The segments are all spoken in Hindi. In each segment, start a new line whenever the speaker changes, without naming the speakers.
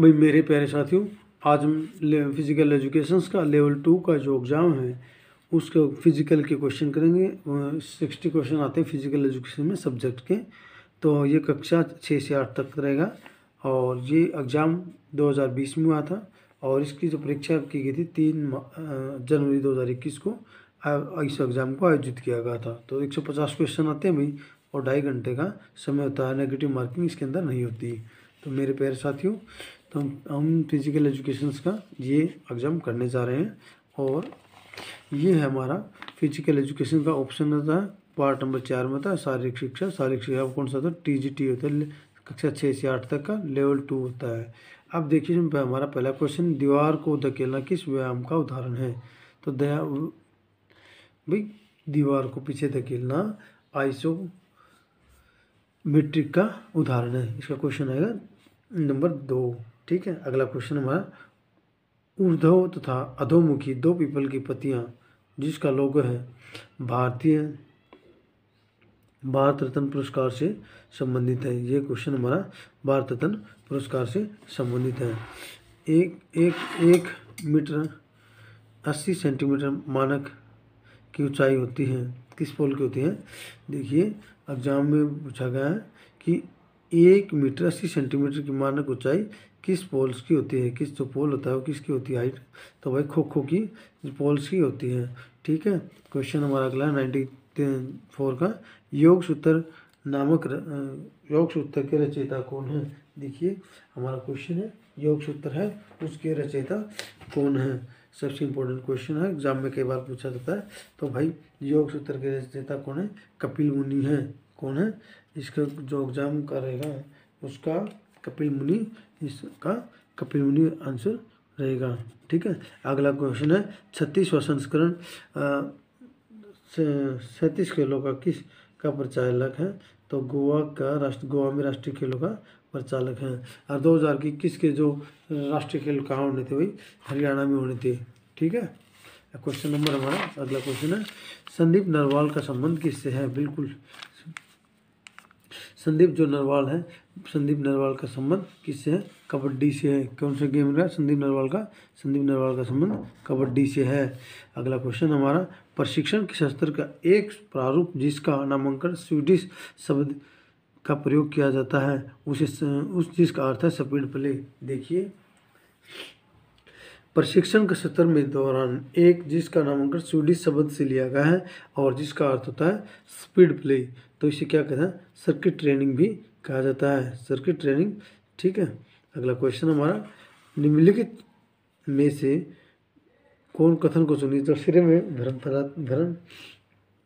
भाई मेरे प्यारे साथियों आज हम फिज़िकल एजुकेशन का लेवल टू का जो एग्ज़ाम है उसका फिज़िकल के क्वेश्चन करेंगे सिक्सटी क्वेश्चन आते हैं फिज़िकल एजुकेशन में सब्जेक्ट के तो ये कक्षा छः से आठ तक रहेगा और ये एग्ज़ाम 2020 में हुआ था और इसकी जो परीक्षा की गई थी तीन जनवरी 2021 को इस एग्ज़ाम को आयोजित किया गया था तो एक क्वेश्चन आते हैं भाई और ढाई घंटे का समय होता है नेगेटिव मार्किंग इसके अंदर नहीं होती तो मेरे प्यारे साथियों तो हम हम फिज़िकल एजुकेशन का ये एग्ज़ाम करने जा रहे हैं और ये है हमारा फिजिकल एजुकेशन का ऑप्शन रहता है पार्ट नंबर चार में था शारीरिक शिक्षा शारीरिक शिक्षा कौन सा था टी जी टी होता है कक्षा छः से आठ तक का लेवल टू होता है अब देखिए हमारा पहला क्वेश्चन दीवार को धकेलना किस व्यायाम का उदाहरण है तो दया भाई दीवार को पीछे धकेलना आइसो मेट्रिक का उदाहरण है इसका क्वेश्चन आएगा नंबर दो ठीक है अगला क्वेश्चन हमारा ऊर्धव तथा अधोमुखी दो पीपल की पत्तियाँ जिसका लोगो है भारतीय भारत रत्न पुरस्कार से संबंधित है ये क्वेश्चन हमारा भारत रत्न पुरस्कार से संबंधित है एक एक एक मीटर अस्सी सेंटीमीटर मानक की ऊंचाई होती है किस पोल की होती है देखिए एग्जाम में पूछा गया है कि एक मीटर अस्सी सेंटीमीटर की मानक ऊंचाई किस पोल्स की होती है किस जो पोल होता है वो किसकी होती है हाइट तो भाई खो खो की पोल्स की होती है ठीक है क्वेश्चन हमारा अगला नाइन्टी फोर का योग सूत्र नामक योग सूत्र के रचयिता कौन है देखिए हमारा क्वेश्चन है योग सूत्र है उसके रचयिता कौन है सबसे इम्पोर्टेंट क्वेश्चन है एग्जाम में कई बार पूछा जाता है तो भाई योग सूत्र के रचयिता कौन है कपिल मुनि है कौन है इसका जो एग्जाम करेगा उसका कपिल मुनि इसका कपिल मुनि आंसर रहेगा ठीक है अगला क्वेश्चन है छत्तीसवा संस्करण सैंतीस खेलों का किस का प्रचालक है तो गोवा का राष्ट्र गोवा में राष्ट्रीय खेलों का प्रचालक है और दो हज़ार इक्कीस के जो राष्ट्रीय खेल कहाँ होने थे भाई हरियाणा में होने थे ठीक है क्वेश्चन नंबर हमारा अगला क्वेश्चन है संदीप नरवाल का संबंध किससे है बिल्कुल संदीप जो नरवाल है संदीप नरवाल का संबंध किससे है कबड्डी से है कौन सा गेम रहा संदीप नरवाल का संदीप नरवाल का संबंध कबड्डी से है अगला क्वेश्चन हमारा प्रशिक्षण के शस्त्र का एक प्रारूप जिसका नामांकन स्वीडिश शब्द का प्रयोग किया जाता है उसे उस चीज़ का अर्थ है स्पीड प्ले देखिए प्रशिक्षण के सत्र में दौरान एक जिसका नामांकन स्वीडिश शब्द से लिया गया है और जिसका अर्थ होता है स्पीड प्ले तो इसे क्या कहते हैं सर्किट ट्रेनिंग भी कहा जाता है सर्किट ट्रेनिंग ठीक है अगला क्वेश्चन हमारा निम्नलिखित में से कौन कथन को सुनिए तो सिरे में भ्रम भ्रम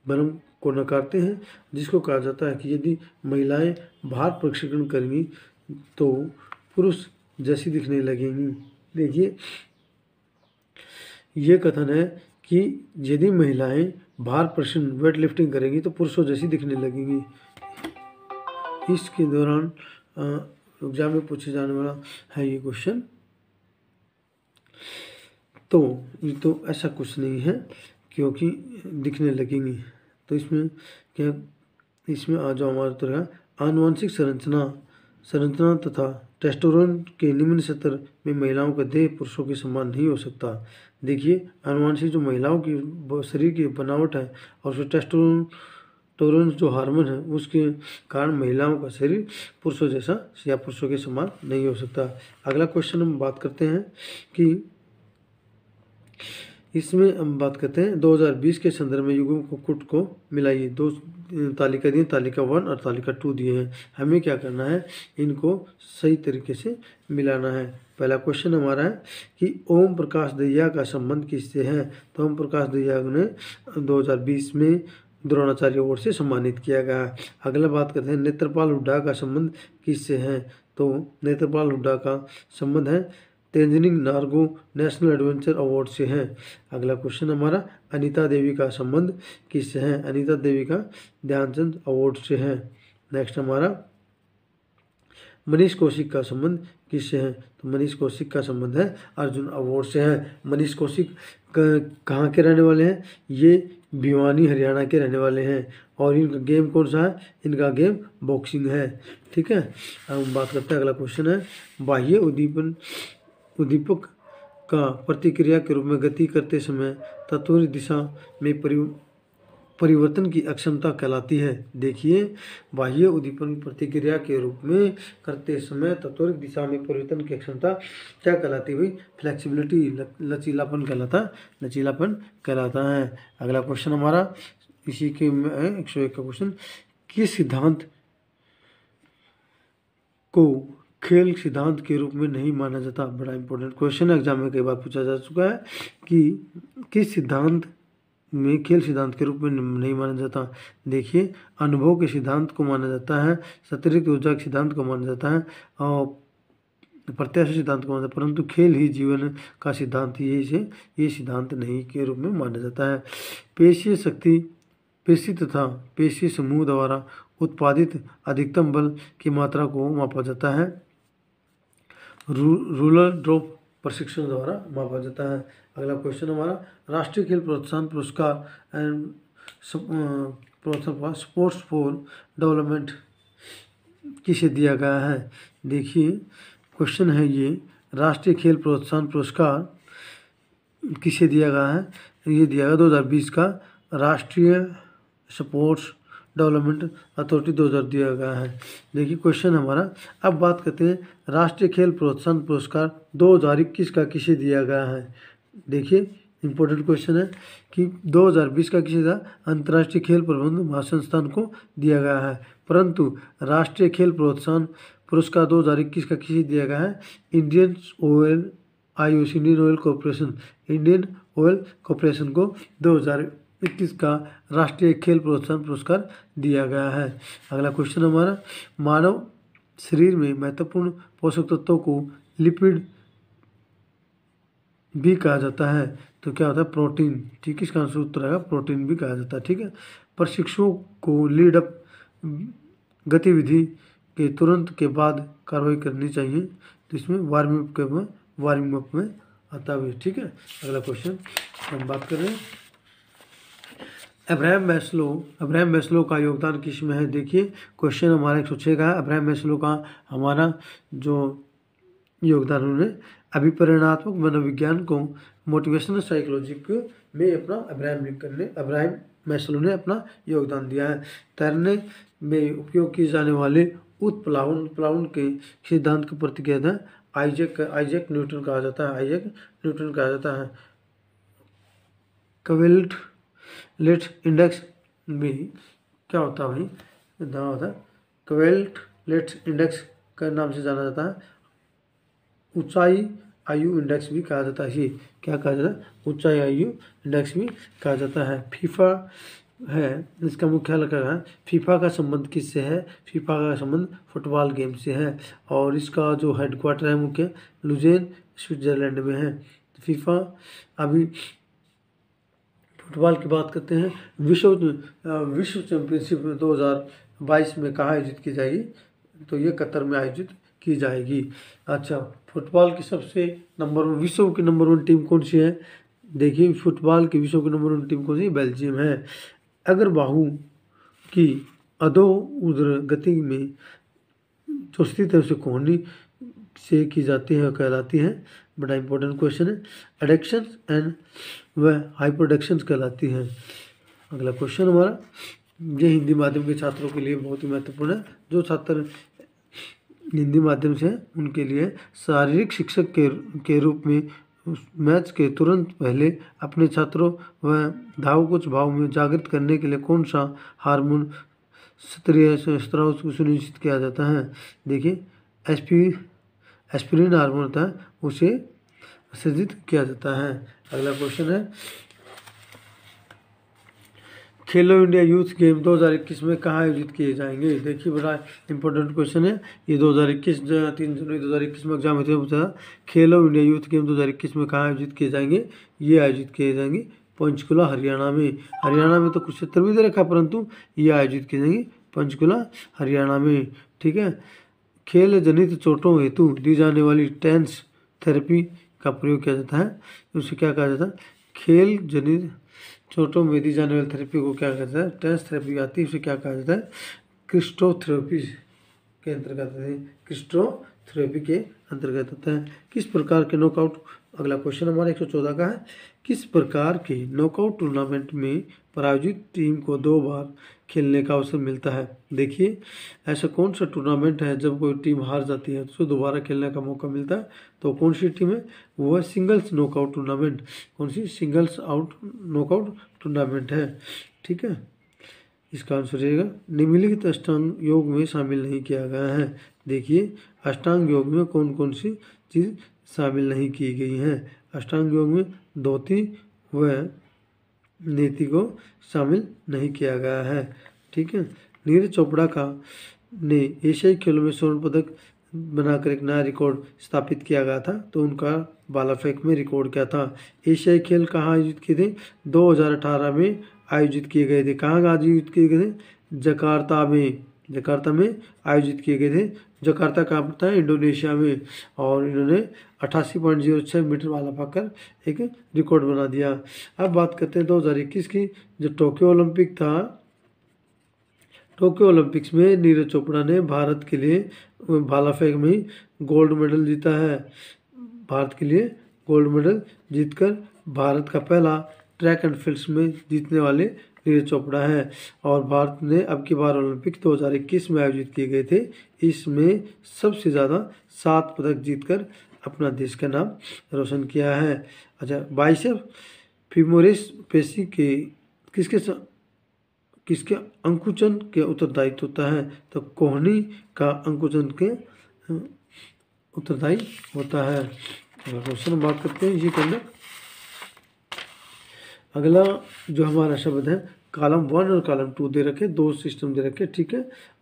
भ्रम को नकारते हैं जिसको कहा जाता है कि यदि महिलाएं भार प्रशिक्षण करेंगी तो पुरुष जैसी दिखने लगेंगी देखिए ये कथन है कि यदि महिलाएं भार प्रश्न वेट लिफ्टिंग करेंगी तो पुरुषों जैसी दिखने लगेंगी इसके दौरान एग्जाम में पूछे जाने वाला है ये क्वेश्चन तो ये तो ऐसा कुछ नहीं है क्योंकि दिखने लगेंगी तो इसमें क्या इसमें आ जाओ हमारा तरह आनुवंशिक संरचना संरचना तथा टेस्टोर के निम्न सत्र में महिलाओं का देह पुरुषों के समान नहीं हो सकता देखिए आनुवंशिक जो महिलाओं की शरीर की बनावट है और उसमें टेस्टोरन टोरेंस जो हार्मोन है उसके कारण महिलाओं का शरीर पुरुषों जैसा या पुरुषों के समान नहीं हो सकता अगला क्वेश्चन हम बात करते हैं कि इसमें हम बात करते हैं 2020 के संदर्भ में युगों को कुट को मिलाइए दो तालिका दिए तालिका वन और तालिका टू दिए हैं हमें क्या करना है इनको सही तरीके से मिलाना है पहला क्वेश्चन हमारा है कि ओम प्रकाश दैया का संबंध किससे है तो ओम प्रकाश दैया ने 2020 में द्रोणाचार्य अवार्ड से सम्मानित किया गया अगला बात करते हैं नेत्रपाल हुड्डा का संबंध किससे है तो नेत्रपाल हुड्डा का संबंध है Tenzing Norgay national adventure award से है अगला क्वेश्चन हमारा अनीता देवी का संबंध किससे है अनीता देवी का ध्यानचंद अवार्ड से है नेक्स्ट हमारा मनीष कौशिक का संबंध किससे है तो मनीष कौशिक का संबंध है अर्जुन अवार्ड से है मनीष कौशिक कहाँ के रहने वाले हैं ये भिवानी हरियाणा के रहने वाले हैं और इनका गेम कौन सा है इनका गेम बॉक्सिंग है ठीक है अब हम बात करते हैं अगला क्वेश्चन है बाह्य उद्दीपन उद्दीपक का प्रतिक्रिया के रूप में गति करते समय तत्व दिशा में परि परिवर्तन की अक्षमता कहलाती है देखिए बाह्य उद्दीपन प्रतिक्रिया के रूप में करते समय तत्वरिक दिशा में परिवर्तन की अक्षमता क्या कहलाती है भाई फ्लेक्सिबिलिटी लचीलापन कहलाता है लचीलापन कहलाता है अगला क्वेश्चन हमारा इसी के एक सौ एक का क्वेश्चन किस सिद्धांत को खेल सिद्धांत के रूप में नहीं माना जाता बड़ा इंपॉर्टेंट क्वेश्चन एग्जाम में कई बार पूछा जा चुका है कि किस सिद्धांत में खेल सिद्धांत के रूप में नहीं माना जाता देखिए अनुभव के सिद्धांत को माना जाता है सत्य ऊर्जा के सिद्धांत को माना जाता है और प्रत्याशी सिद्धांत को माना जाता है परंतु खेल ही जीवन का सिद्धांत ये से ये सिद्धांत नहीं के रूप में माना जाता है पेशीय शक्ति पेशी तथा पेशी समूह द्वारा उत्पादित अधिकतम बल की मात्रा को मापा जाता है रू, रूलर ड्रॉप प्रशिक्षण द्वारा मापा जाता है अगला क्वेश्चन हमारा राष्ट्रीय खेल प्रोत्साहन पुरस्कार एंड प्रोत्साहन स्पोर्ट्स फॉर डेवलपमेंट किसे दिया गया है देखिए क्वेश्चन है ये राष्ट्रीय खेल प्रोत्साहन पुरस्कार किसे दिया गया है ये दिया गया बीस का राष्ट्रीय स्पोर्ट्स डेवलपमेंट अथॉरिटी हज़ार दिया गया है देखिए क्वेश्चन हमारा अब बात करते हैं राष्ट्रीय खेल प्रोत्साहन पुरस्कार इक्कीस का किसे दिया गया है देखिए इम्पोर्टेंट क्वेश्चन है कि 2020 का किसी था अंतर्राष्ट्रीय खेल प्रबंध महासंस्थान को दिया गया है परंतु राष्ट्रीय खेल प्रोत्साहन पुरस्कार 2021 का किसी दिया गया है इंडियन ऑयल आयुष Indian oil corporation Indian oil corporation को 2021 का राष्ट्रीय खेल प्रोत्साहन पुरस्कार दिया गया है अगला क्वेश्चन हमारा मानव शरीर में महत्वपूर्ण पोषक तत्वों को लिपिड भी कहा जाता है तो क्या होता है प्रोटीन ठीक इसका आंसर उत्तर आएगा प्रोटीन भी कहा जाता है ठीक है प्रशिक्षुओं को लीडअप गतिविधि के तुरंत के बाद कार्रवाई करनी चाहिए तो इसमें वार्मिंग अप में वार्मिंग अप में आता भी ठीक है अगला क्वेश्चन हम बात कर रहे हैं अब्राहम मैस्लो अब्राहम मैस्लो का योगदान किस में है देखिए क्वेश्चन हमारा एक सौ छः का है अब्राहम मैस्लो का हमारा जो योगदान उन्होंने अभिप्रेरणात्मक मनोविज्ञान को मोटिवेशनल साइकोलॉजी में अपना अब्राहम लिंकन ने अब्राहम मैसलो ने अपना योगदान दिया है तैरने में उपयोग किए जाने वाले उत्प्लावन प्लावन के सिद्धांत का प्रतिक्रिया है आइजेक आइजक न्यूटन कहा जाता है आइजेक न्यूटन कहा जाता है कवेल्ट लेट इंडेक्स में क्या होता है भाई होता है कवेल्ट लेट इंडेक्स का नाम से जाना जाता है ऊंचाई आयु इंडेक्स भी कहा जाता है क्या कहा जाता है ऊंचाई आयु इंडेक्स भी कहा जाता है फीफा है इसका मुख्यालय क्या है फीफा का संबंध किससे है फीफा का संबंध फुटबॉल गेम से है और इसका जो हेडक्वार्टर है मुख्य लुजेन स्विट्जरलैंड में है फीफा अभी फुटबॉल की बात करते हैं विश्व विश्व चैंपियनशिप बाईस में कहाँ आयोजित की जाएगी तो ये कतर में आयोजित की जाएगी अच्छा फुटबॉल की सबसे नंबर वन विश्व की नंबर वन टीम कौन सी है देखिए फुटबॉल की विश्व की नंबर वन टीम कौन सी बेल्जियम है अगर बाहू की अधो उधर गति में जो स्थित है उसे कोहनी से की जाती है कहलाती है बड़ा इंपॉर्टेंट क्वेश्चन है एडिक्शन एंड वह हाइपोडक्शन कहलाती है अगला क्वेश्चन हमारा ये हिंदी माध्यम के छात्रों के लिए बहुत ही महत्वपूर्ण है जो छात्र हिंदी माध्यम से उनके लिए शारीरिक शिक्षक के के रूप में उस मैच के तुरंत पहले अपने छात्रों व धाव कुछ भाव में जागृत करने के लिए कौन सा हार्मोन स्त्रीय स्त्राव को सुनिश्चित किया जाता है देखिए एसपी एस्पिरिन हार्मोन होता है उसे सृजित किया जाता है अगला क्वेश्चन है खेलो इंडिया यूथ गेम 2021 में कहाँ आयोजित किए जाएंगे देखिए बड़ा इंपॉर्टेंट क्वेश्चन है ये 2021 तीन जनवरी इक्कीस में एग्जाम होते हैं बताया खेलो इंडिया यूथ गेम 2021 में कहाँ आयोजित किए जाएंगे ये आयोजित किए जाएंगे पंचकुला हरियाणा में हरियाणा में तो कुरुक्षेत्र भी दे रखा परंतु ये आयोजित किए जाएंगे पंचकुला हरियाणा में ठीक है खेल जनित चोटों हेतु दी जाने वाली टेंस थेरेपी का प्रयोग किया जाता है उसे क्या कहा जाता है खेल जनित छोटो मेदी जाने वाली थेरेपी को क्या कहते है टेंस थेरेपी आती है उसे क्या कहा जाता है क्रिस्टोथेरेपी के अंतर्गत क्रिस्टो थेरेपी के अंतर्गत होता है किस प्रकार के नॉकआउट अगला क्वेश्चन हमारा एक सौ चौदह का है किस प्रकार के नॉकआउट टूर्नामेंट में पराजित टीम को दो बार खेलने का अवसर मिलता है देखिए ऐसा कौन सा टूर्नामेंट है जब कोई टीम हार जाती है तो दोबारा खेलने का मौका मिलता है तो कौन सी टीम है वो है सिंगल्स नॉकआउट टूर्नामेंट कौन सी सिंगल्स आउट नॉकआउट टूर्नामेंट है ठीक है इसका आंसर रहेगा निम्नलिखित अष्टांग योग में शामिल नहीं किया गया है देखिए अष्टांग योग में कौन कौन सी चीज़ शामिल नहीं की गई हैं अष्टांग योग में धोती व नीति को शामिल नहीं किया गया है ठीक है नीरज चोपड़ा का ने एशियाई खेलों में स्वर्ण पदक बनाकर एक नया रिकॉर्ड स्थापित किया गया था तो उनका बालाफेक में रिकॉर्ड क्या था एशियाई खेल कहाँ आयोजित किए थे 2018 में आयोजित किए गए थे कहाँ आयोजित किए गए थे जकार्ता में जकार्ता में आयोजित किए गए थे जकार्ता काम था इंडोनेशिया में और इन्होंने अट्ठासी पॉइंट जीरो छः मीटर वाला पाकर एक रिकॉर्ड बना दिया अब बात करते हैं दो हज़ार इक्कीस की जो टोक्यो ओलंपिक था टोक्यो ओलंपिक्स में नीरज चोपड़ा ने भारत के लिए भाला फेंक में गोल्ड मेडल जीता है भारत के लिए गोल्ड मेडल जीतकर भारत का पहला ट्रैक एंड फील्ड्स में जीतने वाले नीरज चोपड़ा है और भारत ने अब की बार ओलंपिक 2021 में आयोजित किए गए थे इसमें सबसे ज़्यादा सात पदक जीतकर अपना देश का नाम रोशन किया है अच्छा बाइसेप फिमोरिस पेशी के किसके किसके अंकुचन के उत्तरदायित्व होता है तो कोहनी का अंकुचन के उत्तरदायी होता है क्वेश्चन बात करते हैं ये कहना अगला जो हमारा शब्द है कॉलम वन और कॉलम टू दे रखे दो सिस्टम दे रखे ठीक है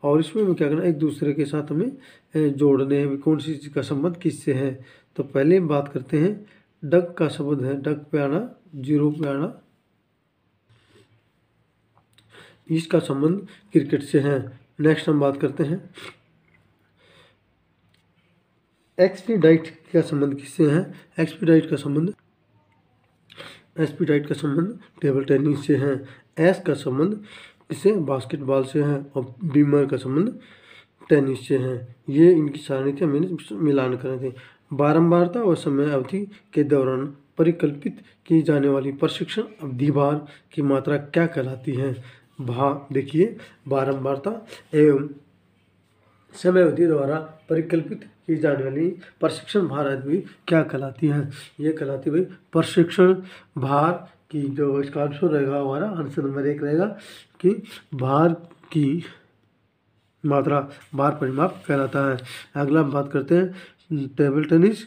और इसमें हमें क्या करना एक दूसरे के साथ हमें जोड़ने हैं कौन सी चीज़ का संबंध किससे है तो पहले हम बात करते हैं डक का शब्द है डक पे आना जीरो पे आना इसका संबंध क्रिकेट से है नेक्स्ट हम बात करते हैं एक्सपीडाइट का संबंध किससे है एक्सपीडाइट का संबंध एस्पीडाइट का संबंध टेबल टेनिस से है एस का संबंध इसे बास्केटबॉल से है और बीमर का संबंध टेनिस से है ये इनकी सारणितियाँ मैंने मिलान करे थे बारंबारता और समय अवधि के दौरान परिकल्पित की जाने वाली प्रशिक्षण भार की मात्रा क्या कहलाती है भा देखिए बारंबारता एवं समय अवधि द्वारा परिकल्पित की जाने वाली प्रशिक्षण भार आदमी क्या कहलाती है ये कहलाती भाई प्रशिक्षण भार की जो इसका आंसर रहेगा हमारा आंसर नंबर एक रहेगा कि भार की मात्रा भार परिमाप कहलाता है अगला हम बात करते हैं टेबल टेनिस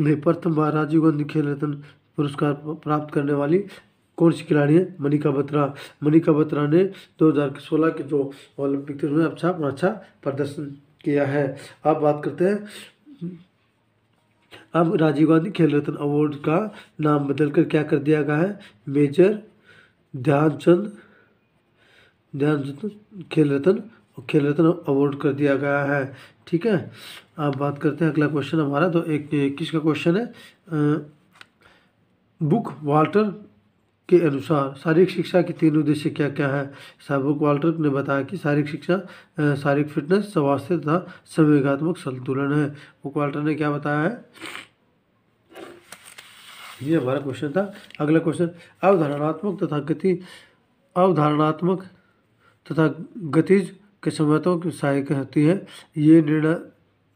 में प्रथम बार राजीव गांधी खेल रत्न पुरस्कार प्राप्त करने वाली कौन सी खिलाड़ी है मनिका बत्रा मनिका बत्रा ने 2016 के जो ओलंपिक थे उसमें अच्छा अच्छा प्रदर्शन किया है अब बात करते हैं अब राजीव गांधी खेल रत्न अवार्ड का नाम बदलकर क्या कर दिया गया है मेजर ध्यानचंद ध्यानचंद खेल रत्न खेल रत्न अवार्ड कर दिया गया है ठीक है अब बात करते हैं अगला क्वेश्चन हमारा तो एक, किसका क्वेश्चन है आ, बुक वाल्टर के अनुसार शारीरिक शिक्षा के तीन उद्देश्य क्या क्या है साबुक वाल्टर ने बताया कि शारीरिक शिक्षा शारीरिक फिटनेस स्वास्थ्य तथा संवेगात्मक संतुलन है बुक वाल्टर ने क्या बताया है ये हमारा क्वेश्चन था अगला क्वेश्चन अवधारणात्मक तथा गति अवधारणात्मक तथा गतिज के समतों की सहायक होती है ये निर्णय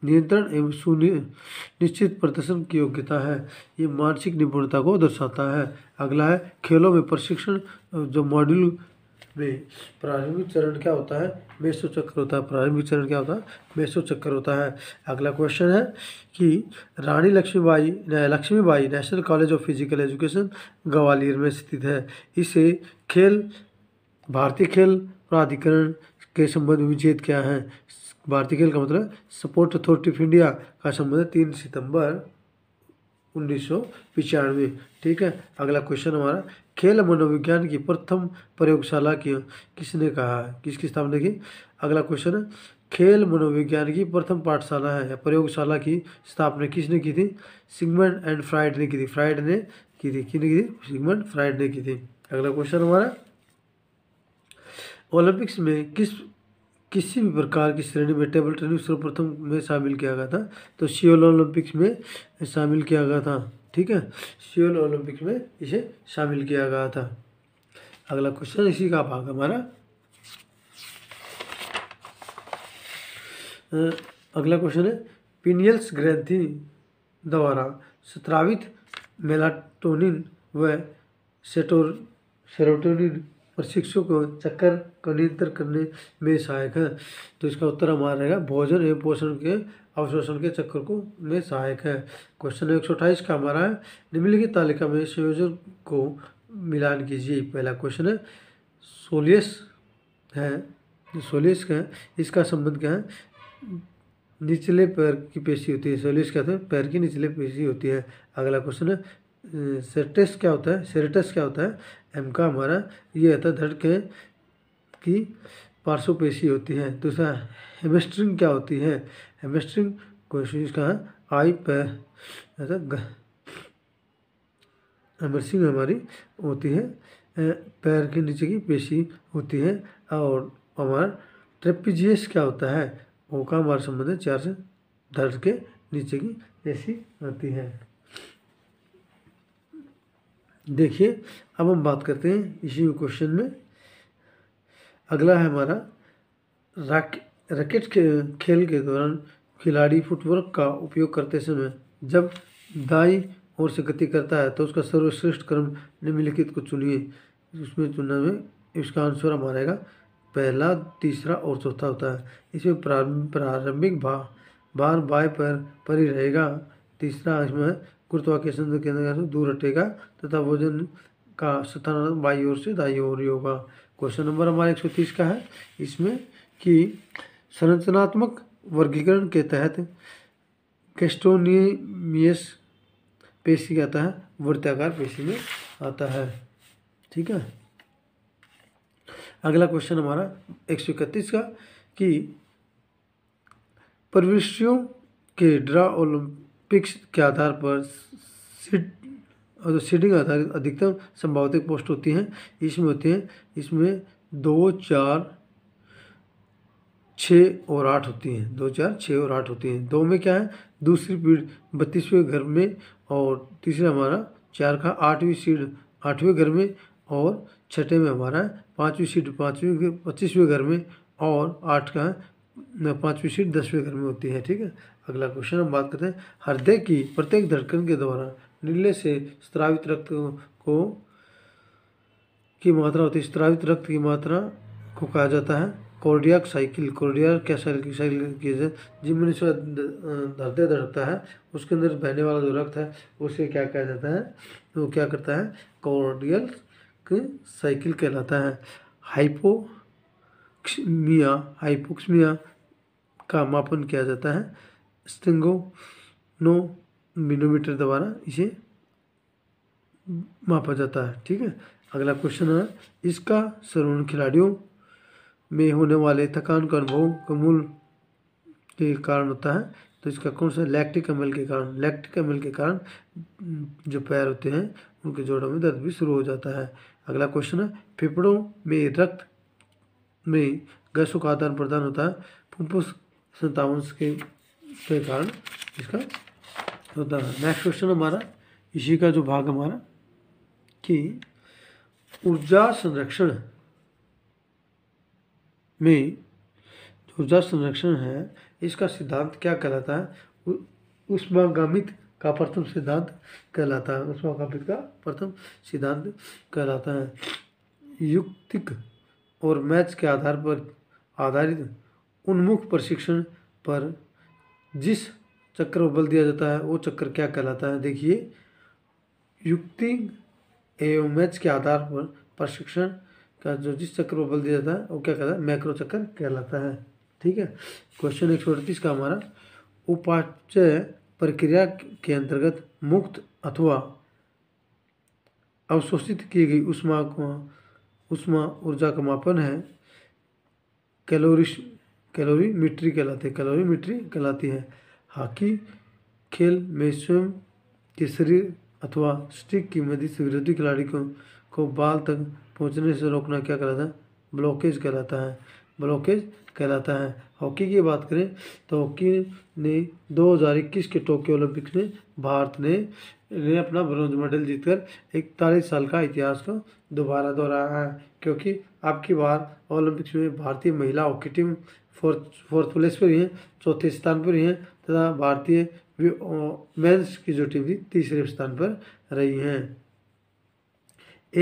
नियंत्रण एवं सुनिश्चित प्रदर्शन की योग्यता है ये मानसिक निपुणता को दर्शाता है अगला है खेलों में प्रशिक्षण जो मॉड्यूल में प्रारंभिक चरण क्या होता है मेसो चक्कर होता है प्रारंभिक चरण क्या होता है मेसो चक्कर होता है अगला क्वेश्चन है कि Rani Laxmibai Laxmibai national college of physical education Gwalior में स्थित है इसे खेल भारतीय खेल प्राधिकरण के संबंध में विचेद क्या है भारतीय खेल का मतलब सपोर्ट अथॉरिटी ऑफ इंडिया का संबंध है तीन सितंबर उन्नीस सौ ठीक है अगला क्वेश्चन हमारा खेल मनोविज्ञान की प्रथम प्रयोगशाला की किसने कहा किसकी स्थापना की अगला क्वेश्चन है खेल मनोविज्ञान की प्रथम पाठशाला है या प्रयोगशाला की स्थापना किसने की थी सिगमेंट एंड फ्राइड ने की थी फ्राइड ने की थी किसने की थी सिगमेंट फ्राइड ने की थी अगला क्वेश्चन हमारा ओलंपिक्स में किस किसी भी प्रकार की श्रेणी में टेबल टेनिस सर्वप्रथम में शामिल किया गया था तो सियोल ओलंपिक्स में शामिल किया गया था ठीक है सियोल ओलंपिक्स में इसे शामिल किया गया था अगला क्वेश्चन इसी का भाग हमारा अगला क्वेश्चन है पिनियल्स ग्रंथि द्वारा स्त्रावित मेलाटोनिन व सेटोर सेरोटोनिन प्रशिक्षु को चक्कर को नियंत्रण करने में सहायक है तो इसका उत्तर हमारा रहेगा भोजन एवं पोषण के अवशोषण के चक्कर को में सहायक है क्वेश्चन एक सौ अट्ठाईस का हमारा है निम्नलिखित तालिका में संयोजन को मिलान कीजिए पहला क्वेश्चन है सोलियस है सोलियस का है इसका संबंध क्या है निचले पैर की पेशी होती है सोलियस क्या होता है पैर की निचले पेशी होती है अगला क्वेश्चन है सेरेटस क्या होता है सेरेटस क्या होता है एम का हमारा ये रहता है धड़ के की पार्श्वपेशी होती है दूसरा हेमेस्ट्रिंग क्या होती है हेमेस्ट्रिंग क्वेश्चन इसका आई पैर हेमस्ट्रिंग हमारी होती है पैर के नीचे की पेशी होती है और हमारा ट्रेपिजियस क्या होता है वो का हमारा संबंध है चार से धड़ के नीचे की पेशी होती है देखिए अब हम बात करते हैं इसी क्वेश्चन में अगला है हमारा रैकेट के खेल के दौरान खिलाड़ी फुटवर्क का उपयोग करते समय जब दाई ओर से गति करता है तो उसका सर्वश्रेष्ठ क्रम निम्नलिखित को चुनिए उसमें चुनने में इसका आंसर हमारेगा पहला तीसरा और चौथा होता है इसमें प्रारंभिक भा भार बाय पर पर ही रहेगा तीसरा इसमें गुरुत्वाकर्षण केंद्र से दूर हटेगा तथा वजन का स्थानांतरण बाई ओर से दाई ओर होगा क्वेश्चन नंबर हमारा एक सौ तीस का है इसमें कि संरचनात्मक वर्गीकरण के तहत कैस्टोनियस पेशी आता है वृत्ताकार पेशी में आता है ठीक है अगला क्वेश्चन हमारा एक सौ इकतीस का कि परवृष्टियों के ड्रा ओलंप पिक्स के आधार पर सीट और जो सीटिंग आधारित अधिकतम संभावतिक पोस्ट होती हैं इसमें होती हैं इसमें दो चार छः और आठ होती हैं दो चार छः और आठ होती हैं दो में क्या है दूसरी पीढ़ बत्तीसवें घर में और तीसरा हमारा चार का आठवीं सीट आठवें घर में और छठे में हमारा है पाँचवीं सीट पाँचवीं पच्चीसवें घर में और आठ का है पांचवी सीट दसवें घर में होती है ठीक है अगला क्वेश्चन हम बात करते हैं हृदय की प्रत्येक धड़कन के द्वारा नीले से स्त्रावित रक्त को की मात्रा होती है स्त्रावित रक्त की मात्रा को कहा जाता है कोर्डियाक साइकिल कोर्डियाक क्या साइकिल साइकिल मनुष्य हृदय धड़कता है उसके अंदर बहने वाला जो रक्त है उसे क्या कहा जाता है वो क्या करता है कोर्डियल साइकिल कहलाता है हाइपोक्समिया हाइपोक्समिया का मापन किया जाता है स्टिंगो नो मिनोमीटर द्वारा इसे मापा जाता है ठीक है अगला क्वेश्चन है इसका सरुण खिलाड़ियों में होने वाले थकान का अनुभव कमूल के कारण होता है तो इसका कौन सा लैक्टिक अमल के कारण लैक्टिक अमल के कारण जो पैर होते हैं उनके जोड़ों में दर्द भी शुरू हो जाता है अगला क्वेश्चन है फेफड़ों में रक्त में गैसों का आदान प्रदान होता है फुफ्फुस संतावन के के कारण इसका होता है नेक्स्ट क्वेश्चन हमारा इसी का जो भाग हमारा कि ऊर्जा संरक्षण में ऊर्जा संरक्षण है इसका सिद्धांत क्या कहलाता है उष्मागामित का प्रथम सिद्धांत कहलाता है उष्मागामित का प्रथम सिद्धांत कहलाता है युक्तिक और मैच के आधार पर आधारित उन्मुख प्रशिक्षण पर जिस चक्कर पर बल दिया जाता है वो चक्कर क्या कहलाता है देखिए युक्ति एवं मैच के आधार पर प्रशिक्षण का जो जिस चक्र पर बल दिया जाता है वो क्या कहलाता है मैक्रो चक्कर कहलाता है ठीक है क्वेश्चन एक सौ अड़तीस का हमारा उपाचय प्रक्रिया के अंतर्गत मुक्त अथवा अवशोषित की गई उष्मा को उष्मा ऊर्जा का मापन है कैलोरिश कैलोरी मिट्री कहलाते कैलोरी मिट्री कहलाती है हॉकी खेल में स्वयं के शरीर अथवा स्टिक की मदद से विरोधी खिलाड़ी को को बाल तक पहुंचने से रोकना क्या कहलाता है ब्लॉकेज कहलाता है ब्लॉकेज कहलाता है हॉकी की बात करें तो हॉकी ने 2021 के टोक्यो ओलंपिक्स में भारत ने ने अपना ब्रॉन्ज मेडल जीतकर इकतालीस साल का इतिहास को दोबारा दोहराया है क्योंकि अब की बार ओलंपिक्स में भारतीय महिला hockey team fourth fourth place पर ही है चौथे स्थान पर ही है तथा भारतीय मेंस की जो टीम थी तीसरे स्थान पर रही हैं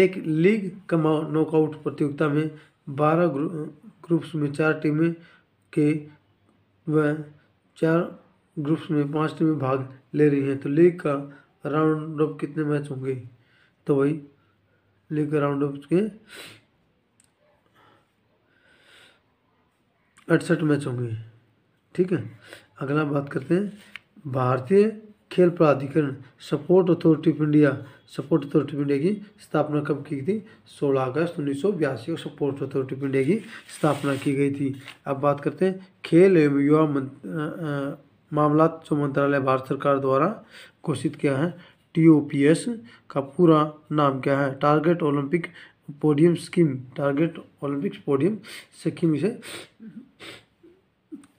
एक लीग कमा नॉकआउट प्रतियोगिता में बारह ग्रुप्स में चार टीमें के व चार ग्रुप्स में पांच टीमें भाग ले रही हैं तो लीग का राउंड ऑफ कितने मैच होंगे तो वही लीग का राउंड ऑफ के अड़सठ मैच होंगे ठीक है अगला बात करते हैं भारतीय खेल प्राधिकरण support authority of India support authority of India की स्थापना कब की थी 16 अगस्त उन्नीस सौ बयासी को सपोर्ट अथॉरिटी ऑफ इंडिया की स्थापना की गई थी अब बात करते हैं खेल एवं युवा मामला जो मंत्रालय भारत सरकार द्वारा घोषित किया है टी का पूरा नाम क्या है target Olympic podium scheme target Olympic podium scheme इसे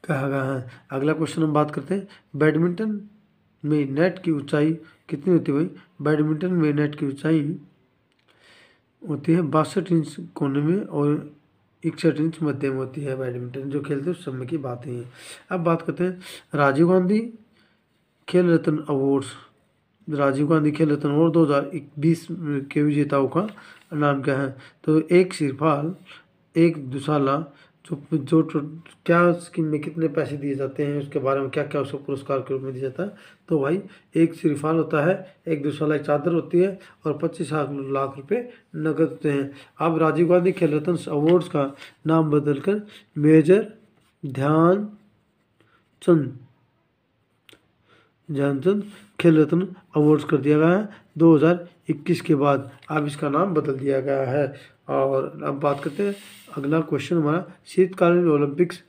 कहा गया है अगला क्वेश्चन हम बात करते हैं बैडमिंटन में नेट की ऊंचाई कितनी होती है भाई बैडमिंटन में नेट की ऊंचाई होती है बासठ इंच कोने में और इकसठ इंच मध्य में होती है बैडमिंटन जो खेलते हैं उस समय की बातें हैं अब बात करते हैं राजीव गांधी खेल रत्न अवार्ड्स राजीव गांधी खेल रत्न अवार्ड दो हज़ार बीस के विजेताओं का नाम क्या है तो एक शिरपाल एक दुशाला तो जो जो क्या स्कीम में कितने पैसे दिए जाते हैं उसके बारे में क्या क्या उसको पुरस्कार के रूप में दिया जाता है तो भाई एक श्रीफान होता है एक दूसरा साल चादर होती है और पच्चीस लाख रुपए नकद होते हैं अब राजीव गांधी खेल रत्न अवार्ड्स का नाम बदलकर मेजर ध्यान चंद ध्यानचंद खेल रत्न अवार्ड्स कर दिया गया है दो के बाद अब इसका नाम बदल दिया गया है और अब बात करते हैं अगला क्वेश्चन हमारा शीतकालीन ओलंपिक्स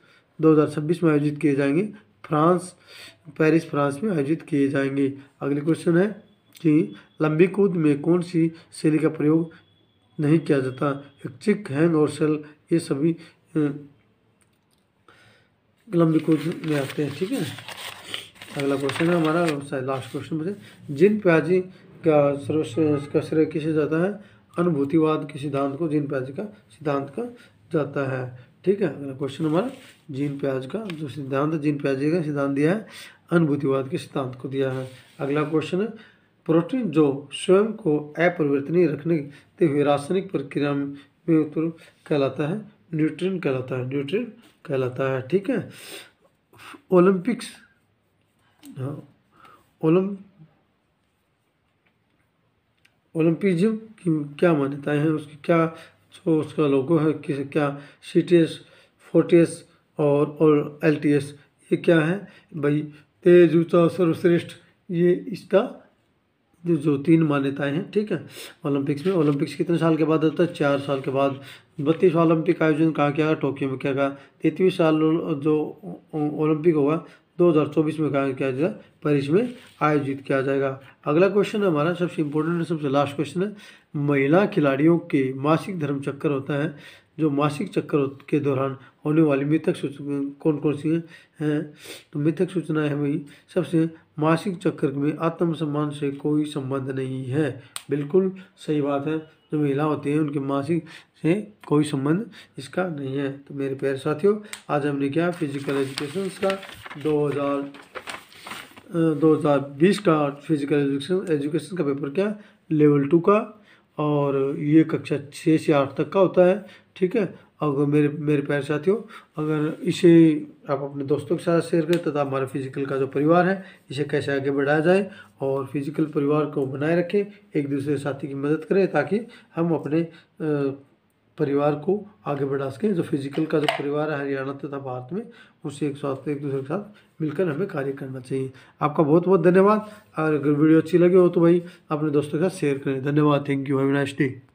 2026 में आयोजित किए जाएंगे फ्रांस पेरिस फ्रांस में आयोजित किए जाएंगे अगले क्वेश्चन है कि लंबी कूद में कौन सी शैली का प्रयोग नहीं किया जाता चिक हैंग और सेल ये सभी लंबी कूद में आते हैं ठीक है अगला क्वेश्चन है हमारा लास्ट क्वेश्चन मुझे जिन प्याजी का श्रेय किसे जाता है अनुभूतिवाद के सिद्धांत को जीन प्याज का सिद्धांत का जाता है ठीक है अगला क्वेश्चन नंबर जीन प्याज का जो सिद्धांत जीन प्याज का सिद्धांत दिया है अनुभूतिवाद के सिद्धांत को दिया है अगला क्वेश्चन है प्रोटीन जो स्वयं को अपरिवर्तनीय रखने हुए रासायनिक प्रक्रिया में उत्तर कहलाता है न्यूट्रिन कहलाता है न्यूट्रिन कहलाता है ठीक है ओलंपिक्स हाँ ओलंप ओलंपिजम की क्या मान्यताएं हैं उसकी क्या जो उसका लोगो है किस क्या C T S forty S और एल टी एस ये क्या है भाई तेज ऊँचा सर्वश्रेष्ठ ये इसका जो जो तीन मान्यताएं हैं ठीक है ओलंपिक्स में ओलंपिक्स कितने साल के बाद होता है चार साल के बाद बत्तीसवा ओलंपिक आयोजन कहाँ किया गया टोक्यो में क्या कहा तैतीस साल जो ओलंपिक होगा 2024 में क्या किया जाएगा पेरिस में आयोजित किया जाएगा अगला क्वेश्चन हमारा सबसे इम्पोर्टेंट सबसे लास्ट क्वेश्चन है महिला खिलाड़ियों के मासिक धर्म चक्कर होता है जो मासिक चक्कर के दौरान होने वाली मृतक सूचना कौन कौन सी हैं तो मृतक सूचना है भाई सबसे मासिक चक्कर में आत्मसम्मान से कोई संबंध नहीं है बिल्कुल सही बात है जो तो महिला होती हैं उनके मासिक से कोई संबंध इसका नहीं है तो मेरे प्यारे साथियों आज हमने क्या फिजिकल एजुकेशन का 2000 2020 का फिजिकल एजुकेशन एजुकेशन का पेपर क्या लेवल टू का और ये कक्षा छः से आठ तक का होता है ठीक है अगर मेरे मेरे प्यार साथियों अगर इसे आप अपने दोस्तों के साथ शेयर करें तथा हमारा फिजिकल का जो परिवार है इसे कैसे आगे बढ़ाया जाए और फिजिकल परिवार को बनाए रखें एक दूसरे साथी की मदद करें ताकि हम अपने परिवार को आगे बढ़ा सकें जो फिजिकल का जो परिवार है हरियाणा तथा भारत में उसे एक साथ एक दूसरे के साथ मिलकर हमें कार्य करना चाहिए आपका बहुत बहुत धन्यवाद अगर वीडियो अच्छी लगी हो तो भाई अपने दोस्तों के साथ शेयर करें धन्यवाद thank you have nice day